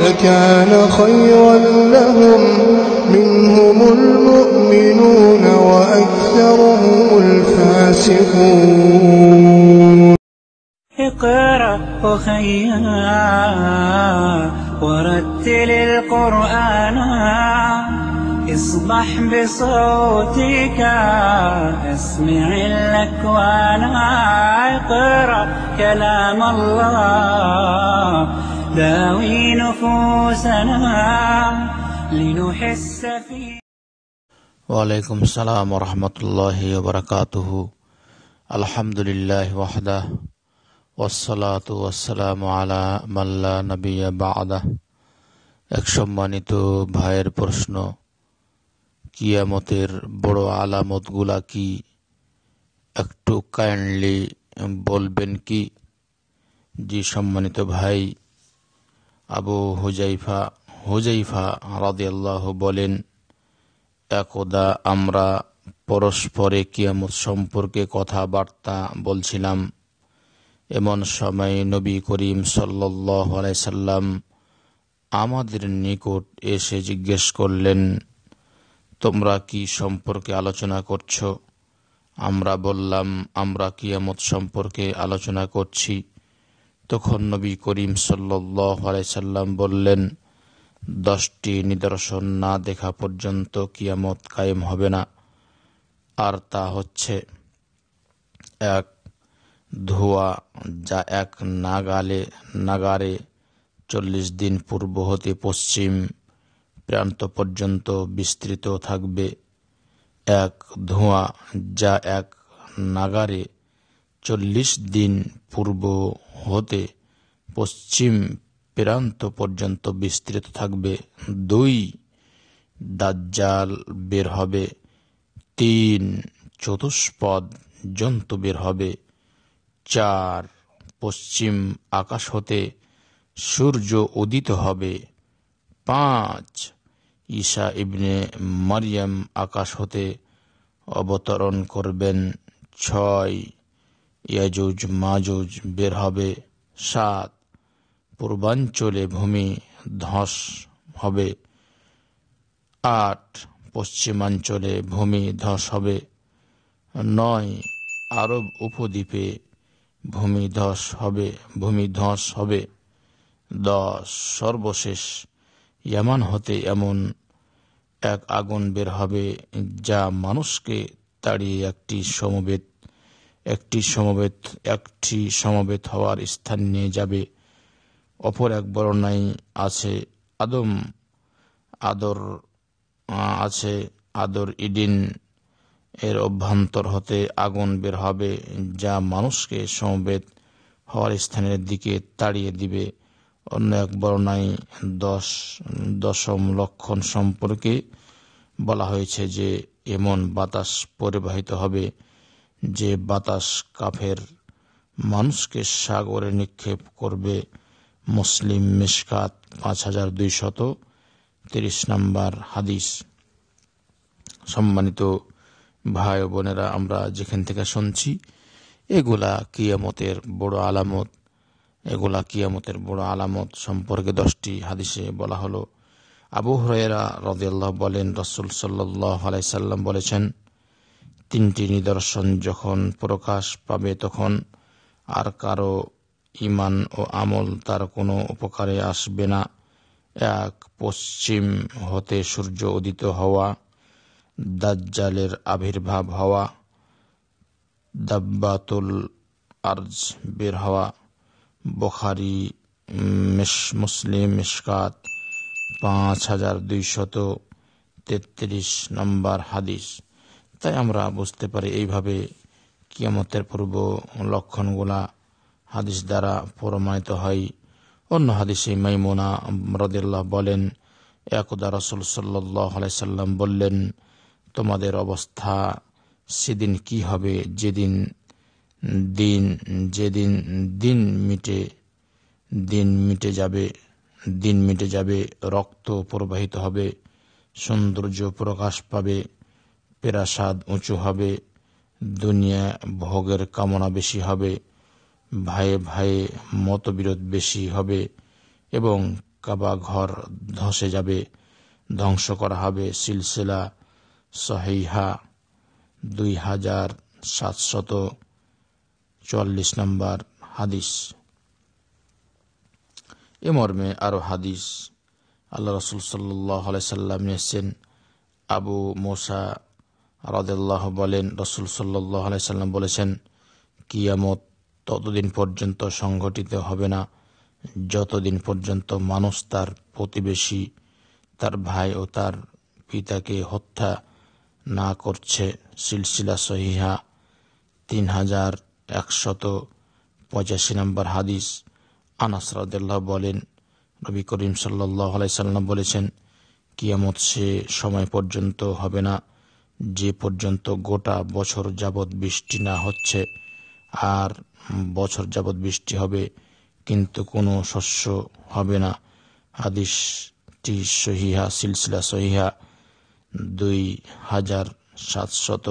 لكان خيرا لهم منهم المؤمنون وأكثرهم الفاسقون اقرأ أخيا ورتل القرآن اصبح بصوتك اسمع الأكوان اقرأ كلام الله داوي نفوسنا لنحس في وعليكم السلام ورحمة الله وبركاته الحمد لله وحده والصلاة والسلام على من لا نبي بعده এক সম্মানিত ভাইয়ের প্রশ্ন কিয়ামতের বড় আলামতগুলা কি একটু কাইন্ডলি বলবেন কি জি সম্মানিত ভাই আবু হুজাইফা হুজাইফা রাদিয়াল্লাহ বলেন একদা আমরা পরস্পরে কিয়ামত সম্পর্কে কথাবার্তা বলছিলাম এমন সময় নবী করিম সাল্লাহ সাল্লাম আমাদের নিকট এসে জিজ্ঞেস করলেন তোমরা কি সম্পর্কে আলোচনা করছো আমরা বললাম আমরা কিয়ামত সম্পর্কে আলোচনা করছি তখন নবী করিম সাল্লাম বললেন দশটি নিদর্শন না দেখা পর্যন্ত কিয়ামত কায়েম হবে না আর তা হচ্ছে এক ধোয়া যা এক নাগালে নাগারে চল্লিশ দিন পূর্ব হতে পশ্চিম প্রান্ত পর্যন্ত বিস্তৃত থাকবে এক ধোঁয়া যা এক নাগারে চল্লিশ দিন পূর্ব হতে পশ্চিম প্রান্ত পর্যন্ত বিস্তৃত থাকবে দুই দাজ্জাল বের হবে তিন চতুষ্পদ জন্তু বের হবে চার পশ্চিম আকাশ হতে সূর্য উদিত হবে পাঁচ ঈশা ইবনে মারিয়াম আকাশ হতে অবতরণ করবেন ছয় ইয়াজুজ মাজুজ বের হবে সাত পূর্বাঞ্চলে ভূমি ধস হবে আট পশ্চিমাঞ্চলে ভূমি ধস হবে নয় আরব উপদ্বীপে ভূমি ধস হবে ভূমি ধস হবে দশ সর্বশেষ ইয়ামান হতে এমন এক আগুন বের হবে যা মানুষকে তাড়িয়ে একটি সমবেত একটি সমবেত একটি সমবেত হওয়ার স্থান নিয়ে যাবে অপর এক বর্ণায় আছে আদম আদর আছে আদর ইডিন এর অভ্যন্তর হতে আগুন বের হবে যা মানুষকে সমবেত হওয়ার স্থানের দিকে তাড়িয়ে দিবে অন্য এক বর্ণায় দশ দশম লক্ষণ সম্পর্কে বলা হয়েছে যে এমন বাতাস পরিবাহিত হবে যে বাতাস কাফের মানুষকে সাগরে নিক্ষেপ করবে মুসলিম মিসকাত পাঁচ হাজার দুইশত তিরিশ নম্বর হাদিস সম্মানিত ভাই বোনেরা আমরা যেখান থেকে শুনছি এগুলা কিয়ামতের বড় আলামত এগুলা কিয়ামতের বড় আলামত সম্পর্কে দশটি হাদিসে বলা হলো আবু হরেরা রদিয়াল্লাহ বলেন রসুল সাল্লাহ আলাইসাল্লাম বলেছেন তিনটি নিদর্শন যখন প্রকাশ পাবে তখন আর কারো ইমান ও আমল তার কোনো উপকারে আসবে না এক পশ্চিম হতে সূর্য উদিত হওয়া দাজ্জালের আবির্ভাব হওয়া দাব্বাতুল আর্জ বের হওয়া বখারি মুসলিম মিসকাত পাঁচ হাজার দুইশত তেত্রিশ নম্বর হাদিস তাই আমরা বুঝতে পারি এইভাবে কিয়ামতের পূর্ব লক্ষণগুলা হাদিস দ্বারা প্রমাণিত হয় অন্য হাদিসে মাইমোনা রদুল্লাহ বলেন একদা রসুল সাল্লাহ সাল্লাম বললেন তোমাদের অবস্থা সেদিন কি হবে যেদিন দিন যেদিন দিন মিটে দিন মিটে যাবে দিন মিটে যাবে রক্ত প্রবাহিত হবে সৌন্দর্য প্রকাশ পাবে প্রাসাদ উঁচু হবে দুনিয়া ভোগের কামনা বেশি হবে ভাইয়ে ভাইয়ে মতবিরোধ বেশি হবে এবং কাবা ঘর ধসে যাবে ধ্বংস করা হবে সিলসিলা সহিহা দুই হাজার সাতশত চুয়াল্লিশ নম্বর হাদিস এ মর্মে আরও হাদিস আল্লাহ রসুল সাল্লাহ সাল্লাম এসছেন আবু মোসা রাজাল্লাহ বলেন রসুল সাল্লাহ সাল্লাম বলেছেন কিয়ামত ততদিন পর্যন্ত সংঘটিত হবে না যতদিন পর্যন্ত মানুষ তার প্রতিবেশী তার ভাই ও তার পিতাকে হত্যা না করছে সিলসিলা সহিহা তিন হাজার একশত পঁচাশি নম্বর হাদিস আনাস বলেন নবী করিম সাল্লাহ আলাইসাল্লাম বলেছেন কিয়ামত সে সময় পর্যন্ত হবে না যে পর্যন্ত গোটা বছর যাবৎ বৃষ্টি না হচ্ছে আর বছর যাবৎ বৃষ্টি হবে কিন্তু কোনো শস্য হবে না হাদিসটি সহিহা সিলসিলা সহিহা দুই হাজার সাতশত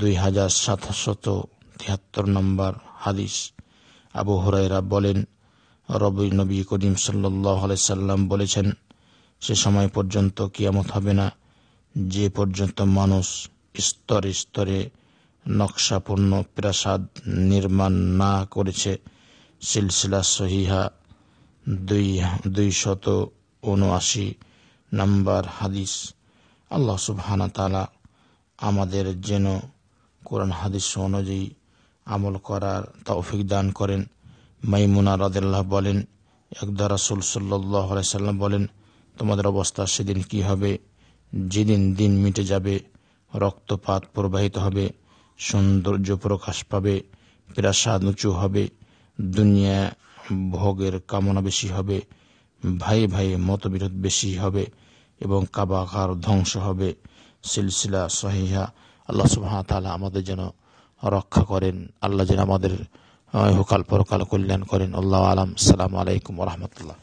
দুই হাজার সাতশত তিয়াত্তর নম্বর হাদিস আবু হরাইরা বলেন রবি নবী করিম সাল্লাহ সাল্লাম বলেছেন সে সময় পর্যন্ত কিয়ামত হবে না যে পর্যন্ত মানুষ স্তরে স্তরে নকশাপূর্ণ প্রাসাদ নির্মাণ না করেছে সিলসিলা সহিহা দুই দুইশত উনআশি নম্বর হাদিস আল্লাহ সুবহানা তালা আমাদের যেন কোরআন হাদিস অনুযায়ী আমল করার তৌফিক দান করেন মাইমুনা রদেল্লাহ বলেন একদা রাসুল সাল্লাহ সাল্লাম বলেন তোমাদের অবস্থা সেদিন কি হবে যেদিন দিন মিটে যাবে রক্তপাত প্রবাহিত হবে সৌন্দর্য প্রকাশ পাবে প্রাসাদ উঁচু হবে দুনিয়া ভোগের কামনা বেশি হবে ভাই ভাই মতবিরোধ বেশি হবে এবং কাবাকার ধ্বংস হবে সিলসিলা সহিহা আল্লাহ সুবাহ তালা আমাদের যেন রক্ষা করেন আল্লাহ যেন আমাদের হুকাল পরকাল কল্যাণ করেন আল্লাহ আলাম সালাম আলাইকুম রহমতুল্লাহ